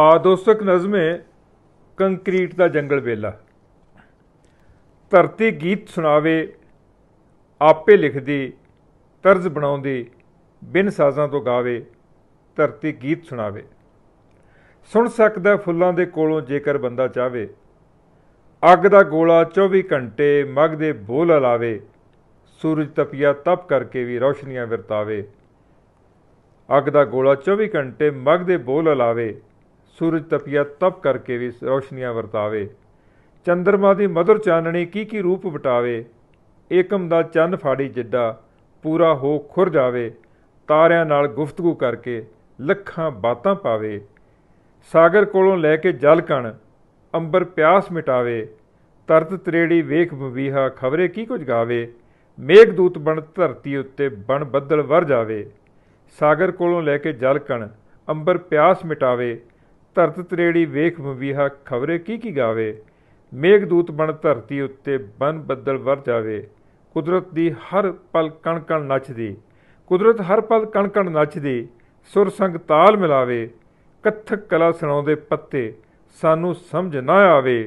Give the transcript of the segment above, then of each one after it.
ਆ ਦੋਸਤੋ ਇੱਕ ਨਜ਼ਮ ਹੈ ਕੰਕਰੀਟ ਦਾ ਜੰਗਲ ਵੇਲਾ ਧਰਤੀ ਗੀਤ ਸੁਣਾਵੇ ਆਪੇ ਲਿਖਦੀ ਤਰਜ਼ ਬਣਾਉਂਦੀ ਬਿਨ ਸਾਜ਼ਾਂ ਤੋਂ ਗਾਵੇ ਧਰਤੀ ਗੀਤ ਸੁਣਾਵੇ ਸੁਣ ਸਕਦਾ ਫੁੱਲਾਂ ਦੇ ਕੋਲੋਂ ਜੇਕਰ ਬੰਦਾ ਚਾਵੇ ਅੱਗ ਦਾ ਗੋਲਾ 24 ਘੰਟੇ ਮਗ ਦੇ ਬੋਲ ਲਾਵੇ ਸੂਰਜ ਤਪਿਆ ਤਪ ਕਰਕੇ ਵੀ ਰੌਸ਼ਨੀਆਂ ਵਰਤਾਵੇ ਅੱਗ ਦਾ ਗੋਲਾ 24 ਘੰਟੇ ਮਗ ਦੇ ਬੋਲ ਲਾਵੇ ਸੂਰਜ ਤਪਿਆ ਤਪ ਕਰਕੇ ਵੀ ਰੋਸ਼ਨੀਆਂ ਵਰਤਾਵੇ ਚੰਦਰਮਾ ਦੀ ਮధుਰ ਚਾਨਣੀ ਕੀ ਕੀ ਰੂਪ ਬਟਾਵੇ ਏਕਮ ਦਾ ਚੰਨ ਫਾੜੀ ਜਿੱਡਾ ਪੂਰਾ ਹੋ ਖੁਰ ਜਾਵੇ ਤਾਰਿਆਂ ਨਾਲ ਗੁਫ਼ਤਗੂ ਕਰਕੇ ਲੱਖਾਂ ਬਾਤਾਂ ਪਾਵੇ ਸਾਗਰ ਕੋਲੋਂ ਲੈ ਕੇ ਜਲ ਕਣ ਅੰਬਰ ਪਿਆਸ ਮਿਟਾਵੇ ਤਰਤ ਤਰੇੜੀ ਵੇਖ ਬਵੀਹਾ ਖਬਰੇ ਕੀ ਕੁਝ ਗਾਵੇ ਮੇਘ ਦੂਤ ਬਣ ਧਰਤੀ ਉੱਤੇ ਬਣ ਬੱਦਲ ਵਰ ਜਾਵੇ ਸਾਗਰ ਕੋਲੋਂ ਲੈ ਕੇ ਜਲ ਕਣ ਅੰਬਰ ਪਿਆਸ ਮਿਟਾਵੇ ਧਰਤ ਤਰੇੜੀ ਵੇਖ ਮਵੀਹਾ ਖਬਰੇ ਕੀ ਕੀ ਗਾਵੇ ਮੇਘਦੂਤ ਬਣ ਧਰਤੀ ਉੱਤੇ ਬਨ ਬੱਦਲ ਵਰ ਜਾਵੇ ਕੁਦਰਤ ਦੀ ਹਰ ਪਲ ਕਣ ਕਣ ਨੱਚਦੀ ਕੁਦਰਤ ਹਰ ਪਲ ਕਣ ਕਣ ਨੱਚਦੀ ਸੁਰ ਸੰਗ ਤਾਲ ਮਿਲਾਵੇ ਕਥਕ ਕਲਾ ਸੁਣਾਉਂਦੇ ਪੱਤੇ ਸਾਨੂੰ ਸਮਝ ਨਾ ਆਵੇ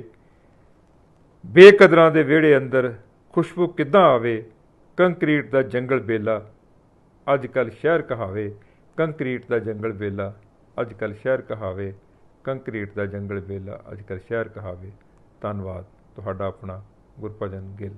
ਬੇਕਦਰਾਂ ਦੇ ਵਿਹੜੇ ਅੰਦਰ ਖੁਸ਼ਬੂ ਕਿੱਦਾਂ ਆਵੇ ਕੰਕਰੀਟ ਦਾ ਜੰਗਲ ਬੇਲਾ ਅੱਜ ਕੱਲ ਸ਼ਹਿਰ ਕਹਾਵੇ ਕੰਕਰੀਟ ਦਾ ਜੰਗਲ ਬੇਲਾ ਅੱਜ ਕੱਲ ਸ਼ਹਿਰ ਕਹਾਵੇ ਕੰਕਰੀਟ ਦਾ ਜੰਗਲ ਵੇਲਾ ਅਜਕਲ ਸ਼ਹਿਰ ਕਹਾਵੇ ਧੰਨਵਾਦ ਤੁਹਾਡਾ ਆਪਣਾ ਗੁਰਭਜਨ ਗਿੱਲ